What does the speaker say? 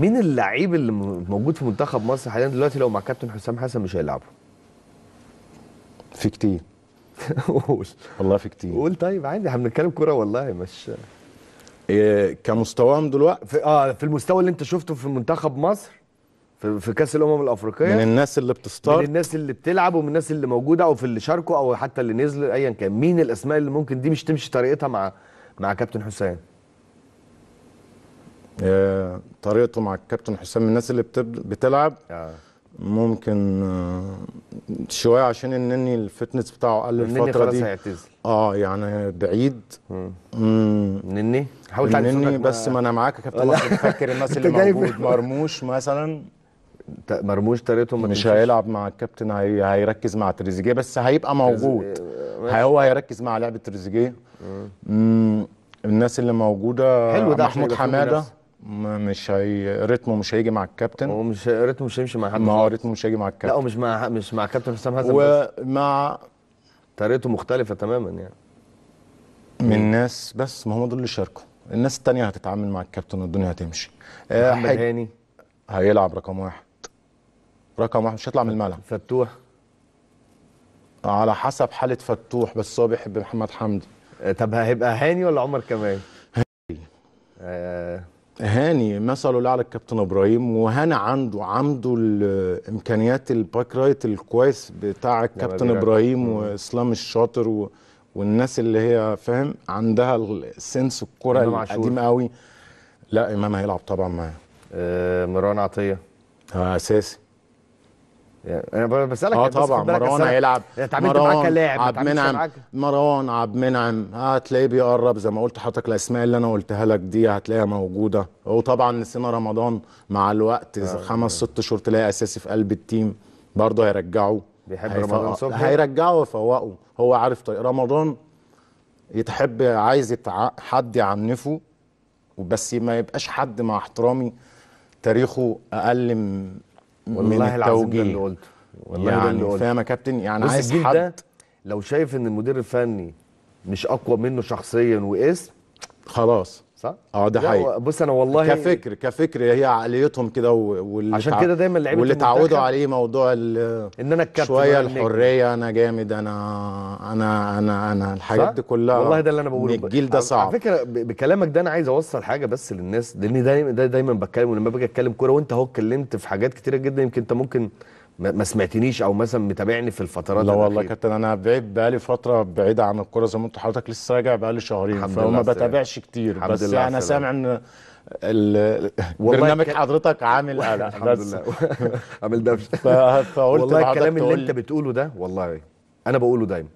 مين اللعيب اللي موجود في منتخب مصر حاليا دلوقتي لو مع كابتن حسام حسن مش هيلعبه؟ في كتير قول والله في كتير قول طيب عادي احنا بنتكلم كوره والله مش إيه كمستواهم دلوقتي في اه في المستوى اللي انت شفته في منتخب مصر في, في كاس الامم الافريقيه من الناس اللي بتستار من الناس اللي بتلعب ومن الناس اللي موجوده او في اللي شاركوا او حتى اللي نزلوا ايا كان مين الاسماء اللي ممكن دي مش تمشي طريقتها مع مع كابتن حسام آه، طريقته مع الكابتن حسام من الناس اللي بتلعب آه. ممكن آه، شويه عشان النني الفتنس بتاعه قل الفتره دي هيعتزل اه يعني بعيد نني حاول تعدي بس ما انا معاك يا كابتن فاكر الناس اللي موجود مرموش مثلا مرموش طريقته مش هيلعب مع الكابتن هي... هيركز مع تريزيجيه بس هيبقى موجود هو هيركز مع لعبه تريزيجيه الناس اللي موجوده حلو ده محمود حماده مش هي رتمه مش هيجي مع الكابتن هو مش رتمه مش هيمشي مع حد ما هو رتمه مش هيجي مع الكابتن لا ومش مع مش مع كابتن حسام حسن ومع طريقته مختلفه تماما يعني من ناس بس ما هم دول اللي شاركوا الناس التانية هتتعامل مع الكابتن والدنيا هتمشي آه، محمد حاج... هاني هيلعب رقم واحد رقم واحد مش هيطلع من الملعب فتوح على حسب حالة فتوح بس هو بيحب محمد حمدي آه، طب هيبقى هاني ولا عمر كمال؟ هاني مثله على الكابتن ابراهيم وهنا عنده عنده الامكانيات الباك رايت الكويس بتاع الكابتن ابراهيم واسلام الشاطر و... والناس اللي هي فاهم عندها السنس الكره القديم قوي لا امام هيلعب طبعا معاه آه، مروان عطيه آه، اساسي يعني انا بسالك اه طبعا مروان هيلعب اتعاملت يعني معاه كلاعب عبد المنعم مروان عبد المنعم هتلاقيه بيقرب زي ما قلت لحضرتك الاسماء اللي انا قلتها لك دي هتلاقيها موجوده وطبعا نسينا رمضان مع الوقت آه خمس ست شهور تلاقي اساسي في قلب التيم برضه هيرجعه بيحب رمضان صبحي هيرجعه ويفوقه هو عارف طيب رمضان يتحب عايز يتع... حد يعنفه بس ما يبقاش حد مع احترامي تاريخه اقل والله العظيم ده اللي قلته والله يعني ده اللي قلته فاهم يا كابتن يعني عايز حد ده لو شايف ان المدير الفني مش اقوى منه شخصيا واسم خلاص صح؟ اه ده حقيقي بص انا والله كفكر كفكر هي عقليتهم كده واللي عشان كده دايما اللعيبه واللي تعودوا عليه موضوع ان انا الكابتن شويه الحريه انا جامد انا انا انا انا الحاجات دي كلها والله ده اللي انا بقوله الجيل ده صعب على فكره بكلامك ده انا عايز اوصل حاجه بس للناس لان دايما دايما بتكلم ولما باجي اتكلم كوره وانت اهو اتكلمت في حاجات كتيره جدا يمكن انت ممكن ما سمعتنيش او مثلا متابعني في الفترات لا والله كابتن انا بعيد بقالي فتره بعيده عن الكوره زي ما انت حضرتك لسه راجع بقالي شهرين فما بتابعش كتير بس انا يعني سامع ان برنامج ك... حضرتك عامل قلق الحمد لله عامل دبش فقلت والله الكلام اللي انت بتقوله ده والله انا بقوله دايما